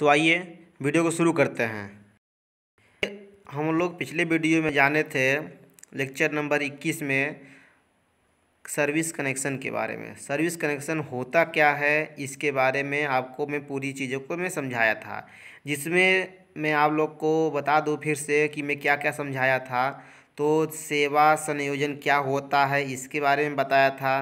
तो आइए वीडियो को शुरू करते हैं हम लोग पिछले वीडियो में जाने थे लेक्चर नंबर 21 में सर्विस कनेक्शन के बारे में सर्विस कनेक्शन होता क्या है इसके बारे में आपको मैं पूरी चीज़ों को मैं समझाया था जिसमें मैं आप लोग को बता दूँ फिर से कि मैं क्या क्या समझाया था तो सेवा संयोजन क्या होता है इसके बारे में बताया था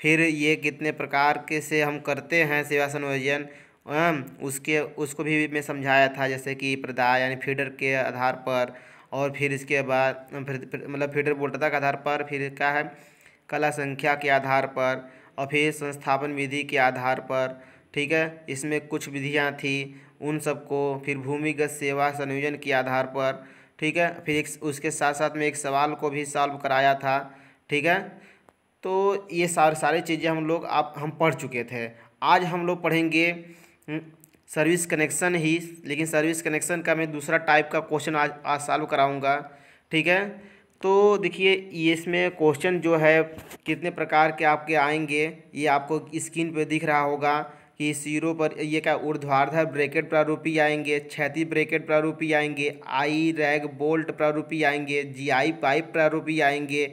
फिर ये कितने प्रकार के से हम करते हैं सेवा संयोजन उसके उसको भी मैं समझाया था जैसे कि प्रदाय यानी फीडर के आधार पर और फिर इसके बाद फिर मतलब फीडर वोल्टता के आधार पर फिर क्या है कला संख्या के आधार पर और फिर संस्थापन विधि के आधार पर ठीक है इसमें कुछ विधियाँ थी उन सबको फिर भूमिगत सेवा संयोजन के आधार पर ठीक है फिर एक उसके साथ साथ में एक सवाल को भी सॉल्व कराया था ठीक है तो ये सार सारी चीज़ें हम लोग आप हम पढ़ चुके थे आज हम लोग पढ़ेंगे सर्विस हम्म, कनेक्शन ही लेकिन सर्विस कनेक्शन का मैं दूसरा टाइप का क्वेश्चन आज आज सॉल्व कराऊँगा ठीक है तो देखिए ये इसमें क्वेश्चन जो है कितने प्रकार के आपके आएंगे ये आपको स्क्रीन पे दिख रहा होगा कि सीरो पर ये क्या ऊर्ध्वाधर ब्रैकेट प्रारूपी आएंगे क्षति ब्रैकेट प्रारूपी आएंगे आई रैग बोल्ट प्रारूपी आएंगे जीआई पाइप प्रारूपी आएंगे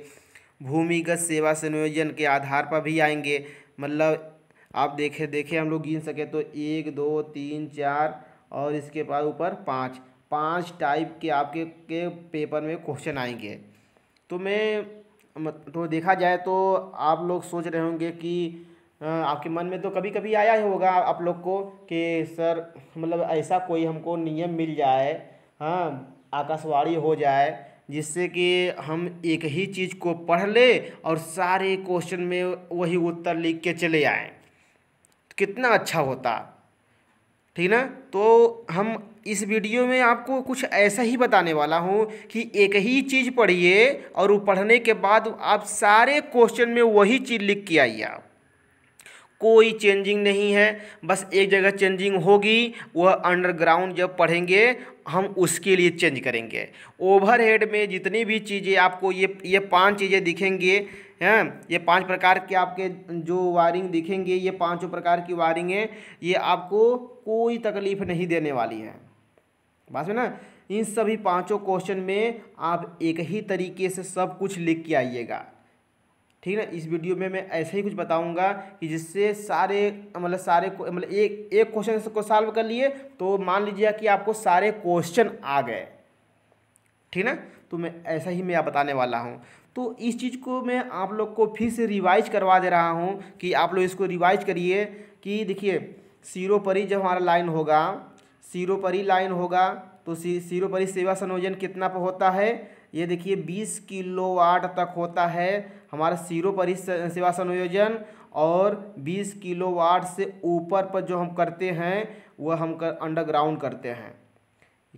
भूमिगत सेवा संयोजन के आधार पर भी आएंगे मतलब आप देखे देखे हम लोग गिन सकें तो एक दो तीन चार और इसके बाद ऊपर पाँच पाँच टाइप के आपके के पेपर में क्वेश्चन आएंगे तो मैं तो देखा जाए तो आप लोग सोच रहे होंगे कि आपके मन में तो कभी कभी आया ही होगा आप लोग को कि सर मतलब ऐसा कोई हमको नियम मिल जाए हाँ आकाशवाणी हो जाए जिससे कि हम एक ही चीज़ को पढ़ ले और सारे क्वेश्चन में वही उत्तर लिख के चले आएँ कितना अच्छा होता ठीक ना तो हम इस वीडियो में आपको कुछ ऐसा ही बताने वाला हूँ कि एक ही चीज़ पढ़िए और वो पढ़ने के बाद आप सारे क्वेश्चन में वही चीज़ लिख के आइए आप कोई चेंजिंग नहीं है बस एक जगह चेंजिंग होगी वह अंडरग्राउंड जब पढ़ेंगे हम उसके लिए चेंज करेंगे ओवरहेड में जितनी भी चीज़ें आपको ये ये पांच चीज़ें दिखेंगे हैं ये पांच प्रकार के आपके जो वायरिंग दिखेंगे ये पांचों प्रकार की वायरिंग है ये आपको कोई तकलीफ नहीं देने वाली है बात है ना इन सभी पांचों क्वेश्चन में आप एक ही तरीके से सब कुछ लिख के आइएगा ठीक है ना इस वीडियो में मैं ऐसे ही कुछ बताऊंगा कि जिससे सारे मतलब सारे मतलब एक एक क्वेश्चन को सॉल्व कर लिए तो मान लीजिए कि आपको सारे क्वेश्चन आ गए ठीक ना तो मैं ऐसा ही मैं आप बताने वाला हूँ तो इस चीज़ को मैं आप लोग को फिर से रिवाइज करवा दे रहा हूँ कि आप लोग इसको रिवाइज करिए कि देखिए सीरो पर ही जब हमारा लाइन होगा सीरो पर ही लाइन होगा तो सी परी पर ही सेवा संयोजन कितना पर होता है ये देखिए बीस किलो वाट तक होता है हमारा सीरो पर ही सेवा संयोजन और 20 किलो वाट से ऊपर पर जो हम करते हैं वह हम कर अंडरग्राउंड करते हैं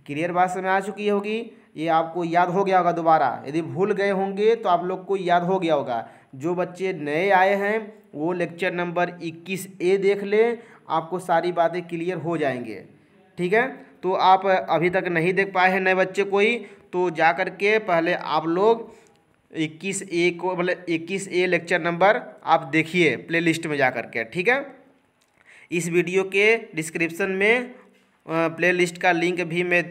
क्लियर बात समय आ चुकी होगी ये आपको याद हो गया होगा दोबारा यदि भूल गए होंगे तो आप लोग को याद हो गया होगा जो बच्चे नए आए हैं वो लेक्चर नंबर 21 ए देख लें आपको सारी बातें क्लियर हो जाएंगे ठीक है तो आप अभी तक नहीं देख पाए हैं नए बच्चे कोई तो जा कर के पहले आप लोग इक्कीस ए को मतलब इक्कीस ए लेक्चर नंबर आप देखिए प्लेलिस्ट में जा करके ठीक है इस वीडियो के डिस्क्रिप्शन में प्लेलिस्ट का लिंक भी मैं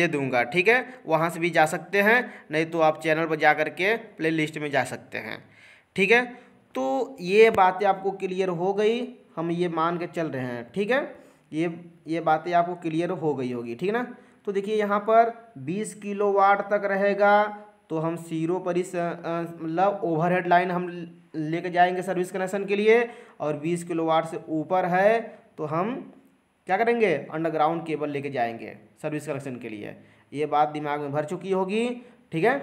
दे दूंगा ठीक है वहाँ से भी जा सकते हैं नहीं तो आप चैनल पर जा कर के प्लेलिस्ट में जा सकते हैं ठीक है तो ये बातें आपको क्लियर हो गई हम ये मान के चल रहे हैं ठीक है ये ये बातें आपको क्लियर हो गई होगी ठीक है ना तो देखिए यहाँ पर 20 किलो वाट तक रहेगा तो हम सीरो पर इस मतलब ओवरहेड लाइन हम लेके जाएंगे सर्विस कनेक्शन के लिए और 20 किलोवाट से ऊपर है तो हम क्या करेंगे अंडरग्राउंड केबल लेके जाएंगे सर्विस कनेक्शन के लिए ये बात दिमाग में भर चुकी होगी ठीक है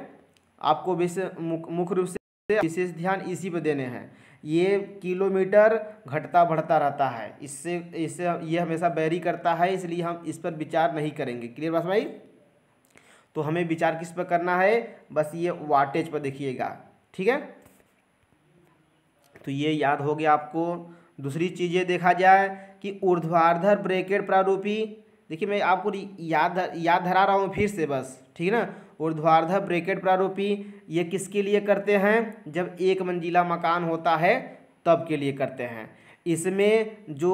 आपको मुख्य रूप से विशेष ध्यान इसी पर देने हैं ये किलोमीटर घटता बढ़ता रहता है इससे इससे ये हमेशा बैरी करता है इसलिए हम इस पर विचार नहीं करेंगे क्लियर बात भाई तो हमें विचार किस पर करना है बस ये वाटेज पर देखिएगा ठीक है तो ये याद हो गया आपको दूसरी चीज़ ये देखा जाए कि ऊर्ध्वाधर ब्रेकेट प्रारूपी देखिए मैं आपको याद याद धरा रहा हूँ फिर से बस ठीक है ना ऊर्ध्वाधर ब्रेकेट प्रारूपी ये किसके लिए करते हैं जब एक मंजिला मकान होता है तब के लिए करते हैं इसमें जो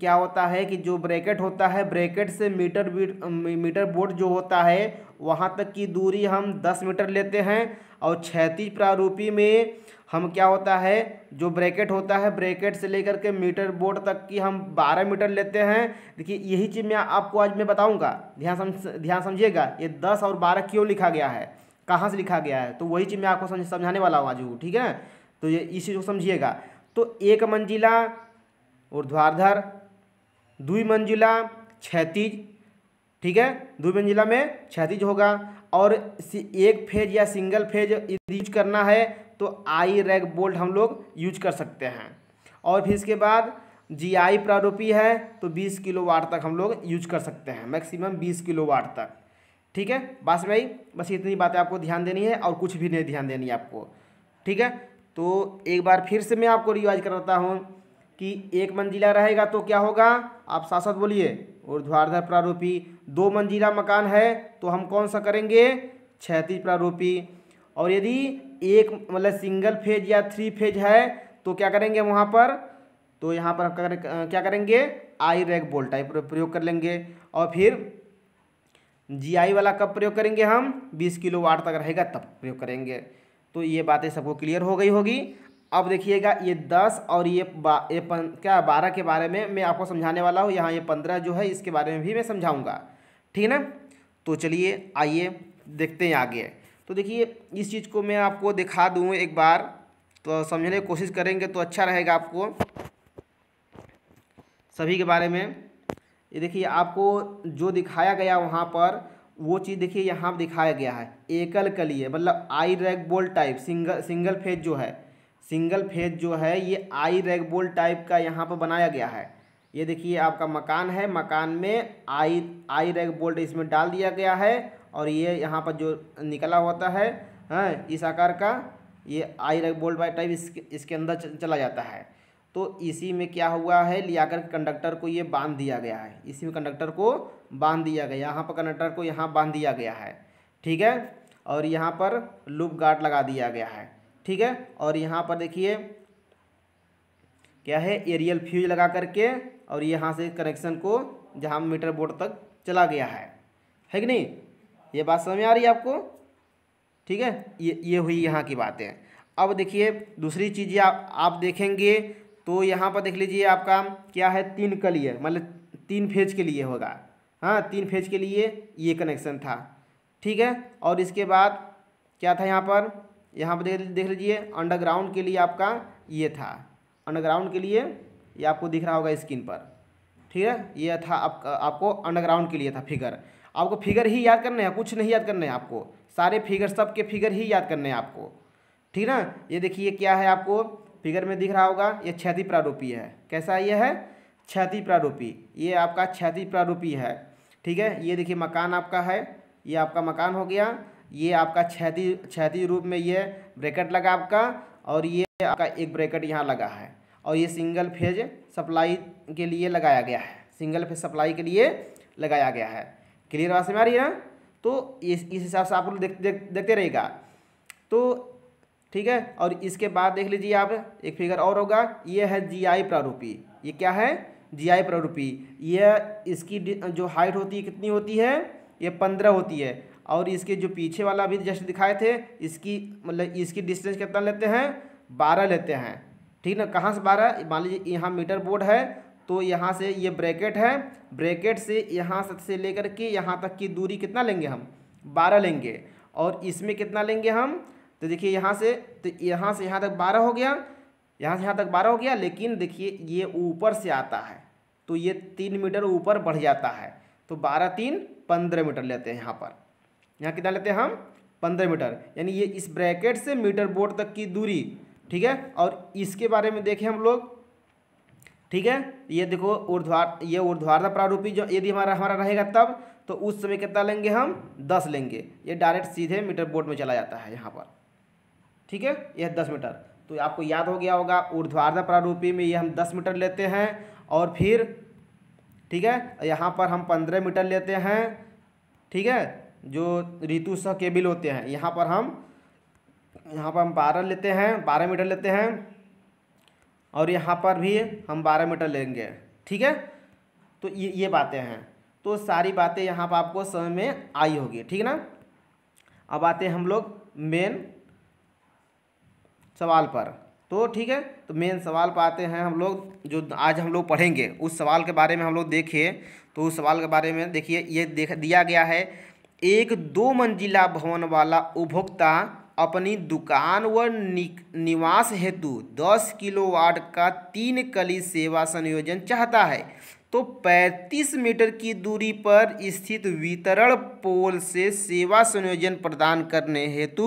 क्या होता है कि जो ब्रैकेट होता है ब्रैकेट से मीटर बीट मीटर बोर्ड जो होता है वहाँ तक की दूरी हम दस मीटर लेते हैं और क्षैतिज प्रारूपी में हम क्या होता है जो ब्रैकेट होता है ब्रैकेट से लेकर के मीटर बोर्ड तक की हम बारह मीटर लेते हैं देखिए यही चीज़ मैं आपको आज मैं बताऊँगा ध्यान समझ ध्यान समझिएगा ये दस और बारह क्यों लिखा गया है कहाँ से लिखा गया है तो वही चीज़ मैं आपको समझाने वाला हूँ आज वो ठीक है तो ये इस चीज़ को समझिएगा तो एक मंजिला ऊर्ध्वाधर दुई मंजिला क्षतिज ठीक है दुई मंजिला में क्षतिज होगा और एक फेज या सिंगल फेज यूज करना है तो आई रैग बोल्ट हम लोग यूज कर सकते हैं और फिर इसके बाद जी आई प्रारूपी है तो 20 किलो वाट तक हम लोग यूज कर सकते हैं मैक्सिमम 20 किलो वाट तक ठीक है बस भाई बस इतनी बातें आपको ध्यान देनी है और कुछ भी नहीं ध्यान देनी है आपको ठीक है तो एक बार फिर से मैं आपको रिवाइज करता हूँ कि एक मंजिला रहेगा तो क्या होगा आप सासद बोलिए ऊर्ध्वाधर प्रारूपी दो मंजिला मकान है तो हम कौन सा करेंगे क्षैतिज प्रारूपी और यदि एक मतलब सिंगल फेज या थ्री फेज है तो क्या करेंगे वहाँ पर तो यहाँ पर कर, क्या करेंगे आई रैक बोल टाइप प्रयोग कर लेंगे और फिर जीआई वाला कब प्रयोग करेंगे हम 20 किलो वाट तक रहेगा तब प्रयोग करेंगे तो ये बातें सबको क्लियर हो गई होगी अब देखिएगा ये दस और ये बा ये पन, क्या बारह के बारे में मैं आपको समझाने वाला हूँ यहाँ ये पंद्रह जो है इसके बारे में भी मैं समझाऊँगा ठीक है ना तो चलिए आइए देखते हैं आगे तो देखिए इस चीज़ को मैं आपको दिखा दूँ एक बार तो समझने की कोशिश करेंगे तो अच्छा रहेगा आपको सभी के बारे में ये देखिए आपको जो दिखाया गया वहाँ पर वो चीज़ देखिए यहाँ दिखाया गया है एकल कलिए मतलब I rack bolt type single single phase जो है सिंगल फेज जो है ये आई रेगबोल टाइप का यहाँ पर बनाया गया है ये देखिए आपका मकान है मकान में आई आई रेग बोल्ट इसमें डाल दिया गया है और ये यहाँ पर जो निकला होता है हैं हाँ, इस आकार का ये आई रेग बोल्ट बाई टाइप इसके इसके अंदर चला जाता है तो इसी में क्या हुआ है लिया कर कंडक्टर को ये बांध दिया गया है इसी में कंडक्टर को बांध दिया गया यहाँ पर कंडक्टर को यहाँ बांध दिया गया है ठीक है और यहाँ पर लूप गार्ड लगा दिया गया है ठीक है और यहाँ पर देखिए क्या है एरियल फ्यूज लगा करके और यहाँ से कनेक्शन को जहाँ मीटर बोर्ड तक चला गया है है कि नहीं ये बात समझ में आ रही है आपको ठीक है ये ये हुई यहाँ की बातें अब देखिए दूसरी चीज़ आप आप देखेंगे तो यहाँ पर देख लीजिए आपका क्या है तीन कलियर मतलब तीन फेज के लिए होगा हाँ तीन फेज के लिए ये कनेक्शन था ठीक है और इसके बाद क्या था यहाँ पर यहाँ पर देख देख लीजिए अंडरग्राउंड के लिए आपका ये था अंडरग्राउंड के लिए ये आपको दिख रहा होगा स्क्रीन पर ठीक है ये था आप, आपको अंडरग्राउंड के लिए था फिगर आपको फिगर ही याद करने हैं कुछ नहीं याद करने हैं आपको सारे फिगर सब के फिगर ही याद करने हैं आपको ठीक ना ये देखिए क्या है आपको फिगर में दिख रहा होगा ये क्षति प्रारूपी है कैसा ये है क्षति प्रारूपी ये आपका क्षति प्रारूपी है ठीक है ये देखिए मकान आपका है ये आपका मकान हो गया ये आपका छेदी छेदी रूप में ये ब्रैकेट लगा आपका और ये आपका एक ब्रैकेट यहाँ लगा है और ये सिंगल फेज सप्लाई के लिए लगाया गया है सिंगल फेज सप्लाई के लिए लगाया गया है क्लियर बात समझ आ रही है ना तो इस इस हिसाब से आप लोग देख, देख, देखते रहेगा तो ठीक है और इसके बाद देख लीजिए आप एक फिगर और होगा ये है जीआई प्रारूपी ये क्या है जीआई प्रारूपी ये इसकी जो हाइट होती है कितनी होती है ये पंद्रह होती है और इसके जो पीछे वाला अभी जस्ट दिखाए थे इसकी मतलब इसकी डिस्टेंस कितना लेते हैं बारह लेते हैं ठीक ना कहाँ से बारह मान लीजिए यहाँ मीटर बोर्ड है तो यहाँ से ये ब्रैकेट है ब्रैकेट से यहाँ से लेकर के यहाँ तक की दूरी कितना लेंगे हम बारह लेंगे और इसमें कितना लेंगे हम तो देखिए यहाँ से तो यहाँ से यहाँ तक बारह हो गया यहाँ से यहाँ तक बारह हो गया लेकिन देखिए ये ऊपर से आता है तो ये तीन मीटर ऊपर बढ़ जाता है तो बारह तीन पंद्रह मीटर लेते हैं यहाँ पर यहाँ कितना लेते हैं हम पंद्रह मीटर यानी ये इस ब्रैकेट से मीटर बोर्ड तक की दूरी ठीक है और इसके बारे में देखें हम लोग ठीक है ये देखो ऊर्ध्वार ये ऊर्ध्वाधर प्रारूपी जो यदि हमारा हमारा रहेगा तब तो उस समय कितना लेंगे हम दस लेंगे ये डायरेक्ट सीधे मीटर बोर्ड में चला जाता है यहाँ पर ठीक है यह दस मीटर तो आपको याद हो गया होगा ऊर्ध्वाधर प्रारूपी में ये हम दस मीटर लेते हैं और फिर ठीक है यहाँ पर हम पंद्रह मीटर लेते हैं ठीक है जो ऋतु सह केबिल होते हैं यहाँ पर हम यहाँ पर हम बारह लेते हैं बारह मीटर लेते हैं और यहाँ पर भी हम बारह मीटर लेंगे ठीक है तो ये ये बातें हैं तो सारी बातें यहाँ पर आपको समय में आई होगी ठीक ना अब आते हैं हम लोग मेन सवाल पर तो ठीक है तो मेन सवाल पर आते हैं हम लोग जो आज हम लोग पढ़ेंगे उस सवाल के बारे में हम लोग देखिए तो उस सवाल के बारे में देखिए ये देख दिया गया है एक दो मंजिला भवन वाला उपभोक्ता अपनी दुकान व निवास हेतु 10 किलोवाट का तीन कली सेवा संयोजन चाहता है तो 35 मीटर की दूरी पर स्थित वितरण पोल से सेवा संयोजन प्रदान करने हेतु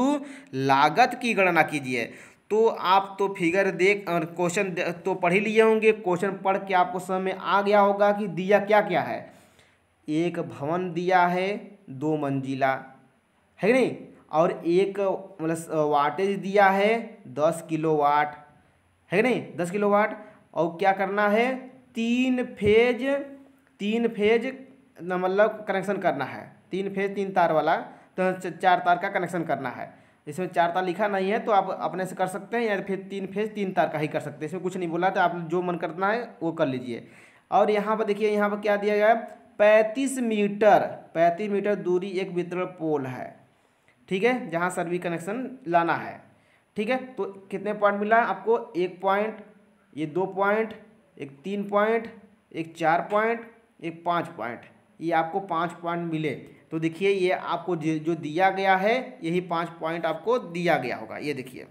लागत की गणना कीजिए तो आप तो फिगर देख और क्वेश्चन तो पढ़ ही लिए होंगे क्वेश्चन पढ़ के आपको समय आ गया होगा कि दिया क्या क्या है एक भवन दिया है दो मंजिला है कि नहीं और एक मतलब वाटेज दिया है दस किलो वाट है कि नहीं दस किलो वाट और क्या करना है तीन फेज तीन फेज मतलब कनेक्शन करना है तीन फेज तीन तार वाला तो चार तार का कनेक्शन करना है इसमें चार तार लिखा नहीं है तो आप अपने से कर सकते हैं या फिर तीन फेज तीन तार का ही कर सकते हैं इसमें कुछ नहीं बोला तो आप जो मन करना है वो कर लीजिए और यहाँ पर देखिए यहाँ पर क्या दिया गया पैंतीस मीटर पैंतीस मीटर दूरी एक वितरण पोल है ठीक है जहाँ सर्वी कनेक्शन लाना है ठीक है तो कितने पॉइंट मिला आपको एक पॉइंट ये दो पॉइंट एक तीन पॉइंट एक चार पॉइंट एक पाँच पॉइंट ये आपको पाँच पॉइंट मिले तो देखिए ये आपको जो दिया गया है यही पाँच पॉइंट आपको दिया गया होगा ये देखिए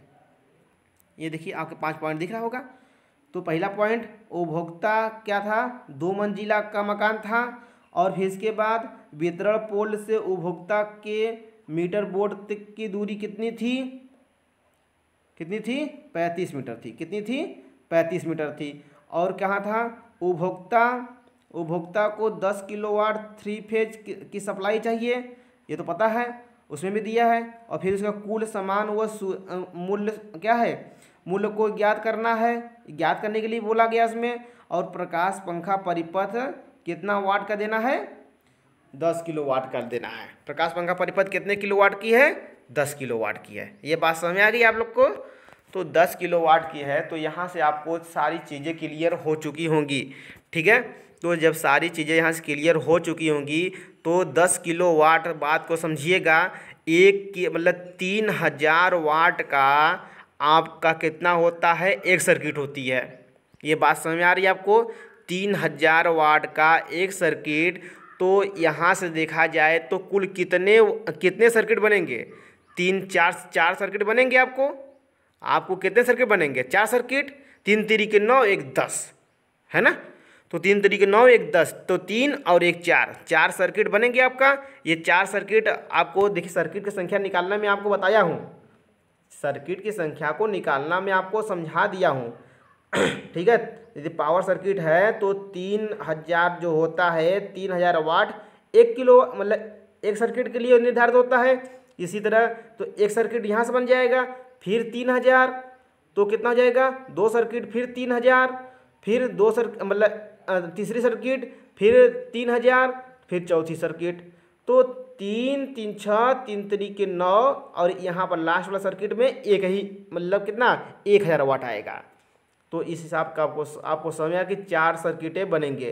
ये देखिए आपके पाँच पॉइंट दिख रहा होगा तो पहला पॉइंट उपभोक्ता क्या था दो मंजिला का मकान था और फिर इसके बाद वितरण पोल से उपभोक्ता के मीटर बोर्ड तक की दूरी कितनी थी कितनी थी पैंतीस मीटर थी कितनी थी पैंतीस मीटर थी और कहाँ था उपभोक्ता उपभोक्ता को दस किलोवाट थ्री फेज की सप्लाई चाहिए ये तो पता है उसमें भी दिया है और फिर उसका कुल समान व मूल्य क्या है मूल्य को ज्ञात करना है ज्ञात करने के लिए बोला गया उसमें और प्रकाश पंखा परिपथ कितना वाट का देना है दस किलो वाट का देना है प्रकाश पंखा परिपथ कितने किलो वाट की है दस किलो वाट की है ये बात समझ आ रही है आप लोग को तो दस किलो वाट की है तो यहाँ से आपको सारी चीज़ें क्लियर हो चुकी होंगी ठीक है तो जब सारी चीज़ें यहाँ से क्लियर हो चुकी होंगी तो दस किलो वाट बात को समझिएगा एक की मतलब तीन हज़ार वाट का आपका कितना होता है एक सर्किट होती है ये बात समझ में आ रही है आपको तीन हज़ार वाट का एक सर्किट तो यहाँ से देखा जाए तो कुल कितने कितने सर्किट बनेंगे तीन चार चार सर्किट बनेंगे आपको आपको कितने सर्किट बनेंगे चार सर्किट तीन तरीके नौ एक दस है ना तो तीन तरीके नौ एक दस तो तीन और एक चार चार सर्किट बनेंगे आपका ये चार सर्किट आपको देखिए सर्किट की संख्या निकालना मैं आपको बताया हूँ सर्किट की संख्या को निकालना मैं आपको समझा दिया हूँ ठीक है यदि पावर सर्किट है तो तीन हज़ार जो होता है तीन हज़ार वाट एक किलो मतलब एक सर्किट के लिए निर्धारित होता है इसी तरह तो एक सर्किट यहाँ से बन जाएगा फिर तीन हज़ार तो कितना हो जाएगा दो सर्किट फिर तीन हज़ार फिर दो सर मतलब तीसरी सर्किट फिर तीन हज़ार फिर चौथी सर्किट तो तीन तीन छः तीन तरीके नौ और यहाँ पर लास्ट वाला सर्किट में एक ही मतलब कितना एक हज़ार वाट आएगा तो इस हिसाब का आपको आपको समझ आया कि चार सर्किटें बनेंगे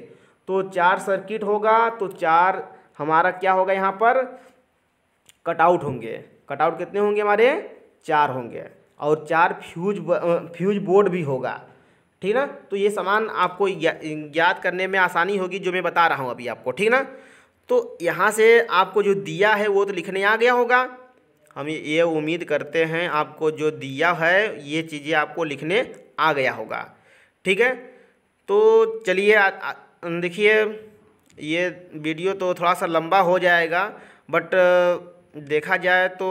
तो चार सर्किट होगा तो चार हमारा क्या होगा यहाँ पर कटआउट होंगे कटआउट कितने होंगे हमारे चार होंगे और चार फ्यूज फ्यूज बोर्ड भी होगा ठीक ना तो ये सामान आपको याद करने में आसानी होगी जो मैं बता रहा हूँ अभी आपको ठीक ना तो यहाँ से आपको जो दिया है वो तो लिखने आ गया होगा हम ये उम्मीद करते हैं आपको जो दिया है ये चीज़ें आपको लिखने आ गया होगा ठीक है तो चलिए देखिए ये वीडियो तो थोड़ा सा लंबा हो जाएगा बट देखा जाए तो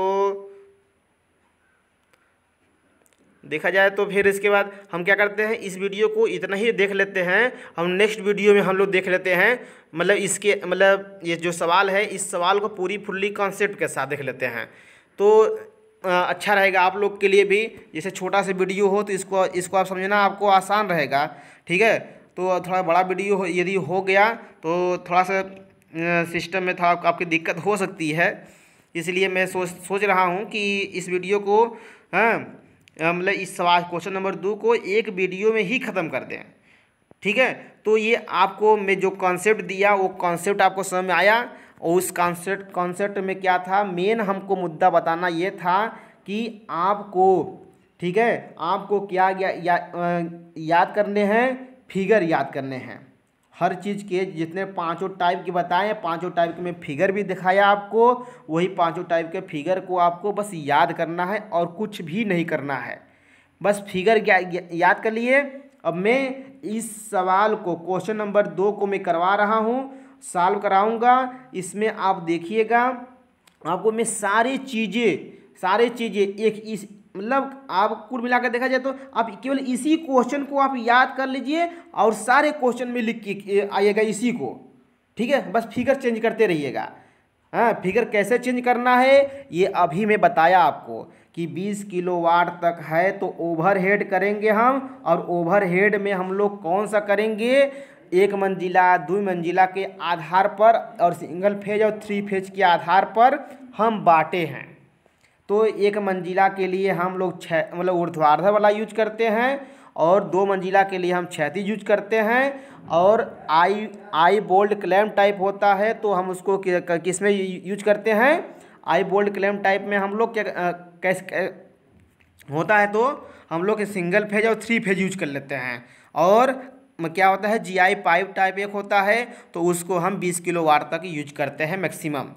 देखा जाए तो फिर इसके बाद हम क्या करते हैं इस वीडियो को इतना ही देख लेते हैं हम नेक्स्ट वीडियो में हम लोग देख लेते हैं मतलब इसके मतलब ये जो सवाल है इस सवाल को पूरी फुल्ली कॉन्सेप्ट के साथ देख लेते हैं तो अच्छा रहेगा आप लोग के लिए भी जैसे छोटा सा वीडियो हो तो इसको इसको आप समझना आपको आसान रहेगा ठीक है तो थोड़ा बड़ा वीडियो यदि हो गया तो थोड़ा सा सिस्टम में थोड़ा आपकी दिक्कत हो सकती है इसलिए मैं सोच सोच रहा हूँ कि इस वीडियो को मतलब इस सवाल क्वेश्चन नंबर दो को एक वीडियो में ही ख़त्म कर दें ठीक है तो ये आपको मैं जो कॉन्सेप्ट दिया वो कॉन्सेप्ट आपको समझ में आया और उस कॉन्सेप्ट कॉन्सेप्ट में क्या था मेन हमको मुद्दा बताना ये था कि आपको ठीक है आपको क्या या, या, याद करने हैं फिगर याद करने हैं हर चीज़ के जितने पांचों टाइप के बताए पांचों टाइप के में फिगर भी दिखाया आपको वही पांचों टाइप के फिगर को आपको बस याद करना है और कुछ भी नहीं करना है बस फिगर या, या, याद कर लिए अब मैं इस सवाल को क्वेश्चन नंबर दो को मैं करवा रहा हूँ सॉल्व कराऊंगा इसमें आप देखिएगा आपको मैं सारी चीज़ें सारी चीज़ें एक इस मतलब आप कुल मिलाकर देखा जाए तो आप केवल इसी क्वेश्चन को आप याद कर लीजिए और सारे क्वेश्चन में लिख के आइएगा इसी को ठीक है बस फिगर चेंज करते रहिएगा हाँ फिगर कैसे चेंज करना है ये अभी मैं बताया आपको कि 20 किलोवाट तक है तो ओवरहेड करेंगे हम और ओवरहेड में हम लोग कौन सा करेंगे एक मंजिला दो मंजिला के आधार पर और सिंगल फेज और थ्री फेज के आधार पर हम बांटे हैं तो एक मंजिला के लिए हम लोग छ मतलब ऊर्ध्वाधर वाला यूज करते हैं और दो मंजिला के लिए हम छैती यूज करते हैं और I I bold clamp type होता है तो हम उसको किस में यूज करते हैं आई बोल्ड क्लैम टाइप में हम लोग क्या कैसे होता है तो हम लोग सिंगल फेज और थ्री फेज यूज कर लेते हैं और क्या होता है जीआई पाइप टाइप एक होता है तो उसको हम 20 किलो वाट तक यूज करते हैं मैक्सिमम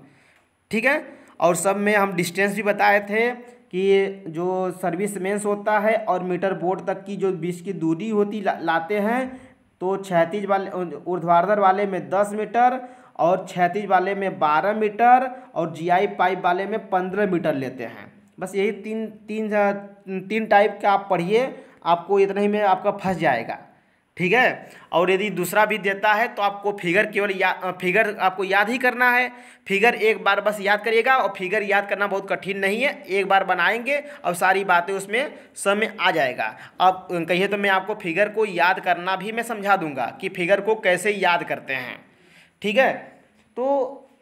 ठीक है और सब में हम डिस्टेंस भी बताए थे कि जो सर्विस मेंस होता है और मीटर बोर्ड तक की जो बीस की दूरी होती ला, लाते हैं तो क्षैतिज वाले ऊर्ध्वाधर वाले में दस मीटर और क्षैतिज वाले में बारह मीटर और जी पाइप वाले में पंद्रह मीटर लेते हैं बस यही तीन तीन तीन टाइप का आप पढ़िए आपको इतने ही में आपका फंस जाएगा ठीक है और यदि दूसरा भी देता है तो आपको फिगर केवल या फिगर आपको याद ही करना है फिगर एक बार बस याद करिएगा और फिगर याद करना बहुत कठिन नहीं है एक बार बनाएंगे और सारी बातें उसमें समय आ जाएगा अब कहिए तो मैं आपको फिगर को याद करना भी मैं समझा दूंगा कि फिगर को कैसे याद करते हैं ठीक है तो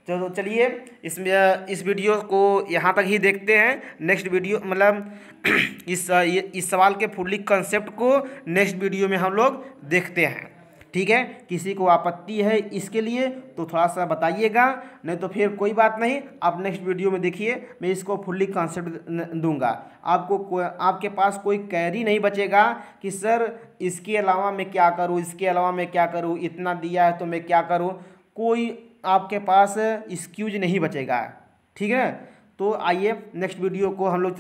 चलो चलिए इसमें इस वीडियो को यहाँ तक ही देखते हैं नेक्स्ट वीडियो मतलब इस इस सवाल के फुल्ली कंसेप्ट को नेक्स्ट वीडियो में हम लोग देखते हैं ठीक है किसी को आपत्ति है इसके लिए तो थोड़ा सा बताइएगा नहीं तो फिर कोई बात नहीं आप नेक्स्ट वीडियो में देखिए मैं इसको फुल्ली कॉन्सेप्ट दूंगा आपको आपके पास कोई कैरी नहीं बचेगा कि सर इसके अलावा मैं क्या करूँ इसके अलावा मैं क्या करूँ इतना दिया है तो मैं क्या करूँ कोई आपके पास स्क्यूज नहीं बचेगा ठीक है तो आइए नेक्स्ट वीडियो को हम लोग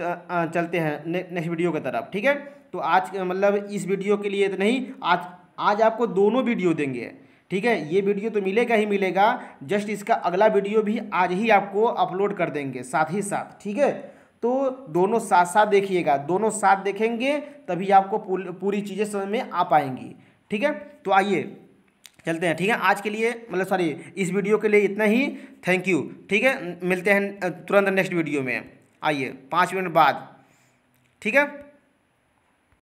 चलते हैं ने, नेक्स्ट वीडियो की तरफ ठीक है तो आज मतलब इस वीडियो के लिए तो नहीं आज आज आपको दोनों वीडियो देंगे ठीक है ये वीडियो तो मिलेगा ही मिलेगा जस्ट इसका अगला वीडियो भी आज ही आपको अपलोड कर देंगे साथ ही साथ ठीक है तो दोनों साथ साथ देखिएगा दोनों साथ देखेंगे तभी आपको पूरी चीज़ें समझ में आ पाएंगी ठीक है तो आइए चलते हैं ठीक है आज के लिए मतलब सॉरी इस वीडियो के लिए इतना ही थैंक यू ठीक है मिलते हैं तुरंत नेक्स्ट वीडियो में आइए पाँच मिनट बाद ठीक है